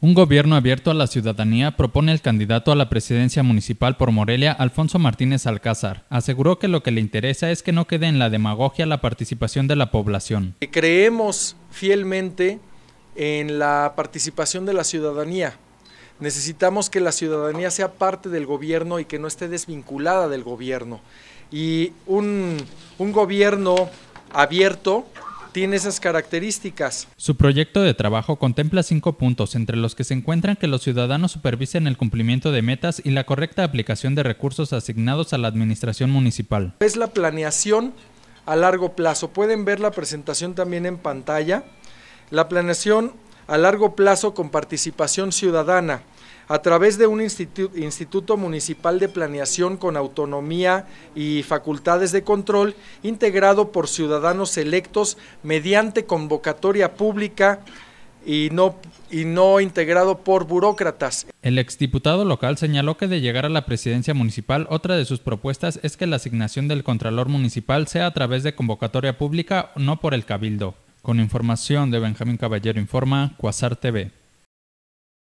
Un gobierno abierto a la ciudadanía propone el candidato a la presidencia municipal por Morelia, Alfonso Martínez Alcázar. Aseguró que lo que le interesa es que no quede en la demagogia la participación de la población. Creemos fielmente en la participación de la ciudadanía. Necesitamos que la ciudadanía sea parte del gobierno y que no esté desvinculada del gobierno. Y un, gobierno abierto tiene esas características. Su proyecto de trabajo contempla cinco puntos, entre los que se encuentran que los ciudadanos supervisen el cumplimiento de metas y la correcta aplicación de recursos asignados a la administración municipal. Es la planeación a largo plazo. Pueden ver la presentación también en pantalla. La planeación a largo plazo con participación ciudadana a través de un instituto municipal de planeación con autonomía y facultades de control, integrado por ciudadanos electos mediante convocatoria pública y no, y no integrado por burócratas. El exdiputado local señaló que de llegar a la presidencia municipal, otra de sus propuestas es que la asignación del Contralor Municipal sea a través de convocatoria pública, no por el Cabildo. Con información de Benjamín Caballero Informa, Cuasar TV.